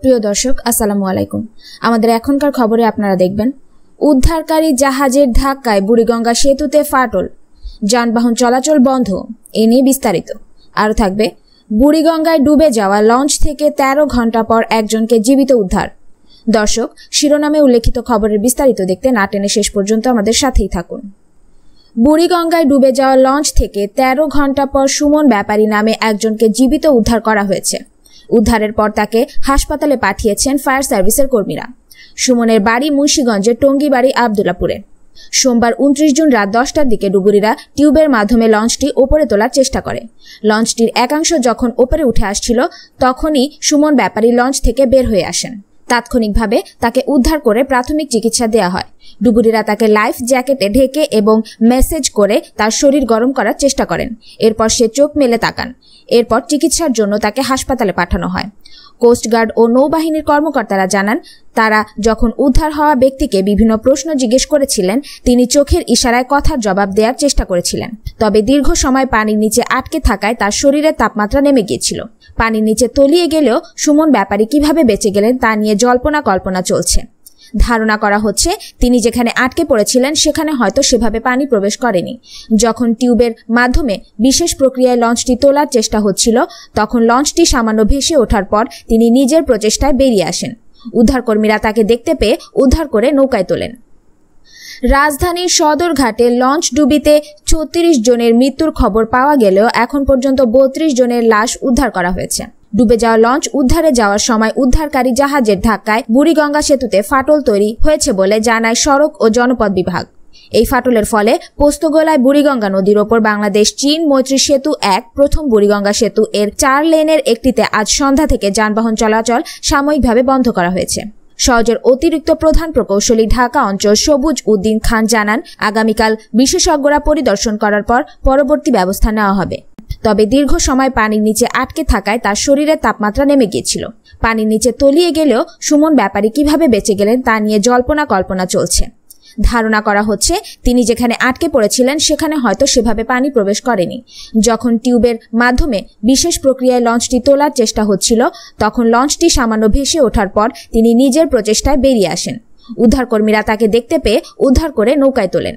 প্রিয় দর্শক আসসালামু আলাইকুম আমাদের এখনকার খবরে আপনারা দেখবেন উদ্ধারকারী জাহাজের ধাক্কায় বুড়িগঙ্গা সেতুতে ফাটল যানবাহন চলাচল বন্ধ এ নিয়ে বিস্তারিত আরও থাকবে বুড়িগঙ্গায় ডুবে যাওয়া লঞ্চ থেকে ১৩ ঘন্টা পর একজনকে জীবিত উদ্ধার দর্শক শিরোনামে উল্লেখিত খবরের বিস্তারিত দেখতে না টেনে শেষ পর্যন্ত আমাদের সাথেই থাকুন বুড়িগঙ্গায় ডুবে যাওয়া লঞ্চ থেকে ১৩ ঘন্টা পর সুমন ব্যাপারী নামে একজনকে জীবিত উদ্ধার করা হয়েছে উদ্ধারের পর তাকে হাসপাতালে পাঠিয়েছেন ফায়ার সার্ভিসের কর্মীরা সুমনের বাড়ি মুন্সীগঞ্জের টঙ্গিবাড়ি আবদুল্লাপুরে সোমবার উনত্রিশ জুন রাত দশটার দিকে ডুবুরিরা টিউবের মাধ্যমে লঞ্চটি ওপরে তোলার চেষ্টা করে লঞ্চটির একাংশ যখন ওপরে উঠে আসছিল তখনই সুমন ব্যাপারী লঞ্চ থেকে বের হয়ে আসেন তাৎক্ষণিকভাবে তাকে উদ্ধার করে প্রাথমিক চিকিৎসা দেওয়া হয় ডুবুরিরা তাকে লাইফ জ্যাকেটে ঢেকে এবং মেসেজ করে তার শরীর গরম করার চেষ্টা করেন এরপর সে চোখ মেলে তাকান এরপর চিকিৎসার জন্য তাকে হাসপাতালে পাঠানো হয় কোস্টগার্ড ও নৌবাহিনীর কর্মকর্তারা জানান তারা যখন উদ্ধার হওয়া ব্যক্তিকে বিভিন্ন প্রশ্ন জিজ্ঞেস করেছিলেন তিনি চোখের ইশারায় কথার জবাব দেওয়ার চেষ্টা করেছিলেন তবে দীর্ঘ সময় পানির নিচে আটকে থাকায় তার শরীরের তাপমাত্রা নেমে গিয়েছিল পানির নিচে তলিয়ে গেলেও সুমন ব্যাপারী কিভাবে বেঁচে গেলেন তা নিয়ে জল্পনা কল্পনা চলছে ধারণা করা হচ্ছে তিনি যেখানে আটকে পড়েছিলেন সেখানে হয়তো সেভাবে পানি প্রবেশ করেনি যখন টিউবের মাধ্যমে বিশেষ প্রক্রিয়ায় লঞ্চটি তোলার চেষ্টা হচ্ছিল তখন লঞ্চটি সামান্য ভেসে ওঠার পর তিনি নিজের প্রচেষ্টায় বেরিয়ে আসেন উদ্ধারকর্মীরা তাকে দেখতে পেয়ে উদ্ধার করে নৌকায় তোলেন রাজধানীর সদরঘাটে লঞ্চ ডুবিতে ছত্রিশ জনের মৃত্যুর খবর পাওয়া গেলেও এখন পর্যন্ত বত্রিশ জনের লাশ উদ্ধার করা হয়েছে ডুবে যাওয়া লঞ্চ উদ্ধারে যাওয়ার সময় উদ্ধারকারী জাহাজের ধাক্কায় বুড়িগঙ্গা সেতুতে ফাটল তৈরি হয়েছে বলে জানায় সড়ক ও জনপদ বিভাগ এই ফাটলের ফলে পোস্তগোলায় বুড়িগঙ্গা নদীর ওপর বাংলাদেশ চীন মৈত্রী সেতু এক প্রথম বুড়িগঙ্গা সেতু এর চার লেনের একটিতে আজ সন্ধ্যা থেকে যানবাহন চলাচল সাময়িকভাবে বন্ধ করা হয়েছে সহজের অতিরিক্ত প্রধান প্রকৌশলী ঢাকা অঞ্চল সবুজ উদ্দিন খান জানান আগামীকাল বিশেষজ্ঞরা পরিদর্শন করার পর পরবর্তী ব্যবস্থা নেওয়া হবে তবে দীর্ঘ সময় পানির নিচে আটকে থাকায় তার শরীরের তাপমাত্রা নেমে গিয়েছিল পানির নিচে তলিয়ে গেলেও সুমন ব্যাপারী কিভাবে বেঁচে গেলেন তা নিয়ে জল্পনা কল্পনা চলছে ধারণা করা হচ্ছে তিনি যেখানে আটকে পড়েছিলেন সেখানে হয়তো সেভাবে পানি প্রবেশ করেনি যখন টিউবের মাধ্যমে বিশেষ প্রক্রিয়ায় লঞ্চটি তোলার চেষ্টা হচ্ছিল তখন লঞ্চটি সামান্য ভেসে ওঠার পর তিনি নিজের প্রচেষ্টায় বেরিয়ে আসেন উদ্ধারকর্মীরা তাকে দেখতে পেয়ে উদ্ধার করে নৌকায় তোলেন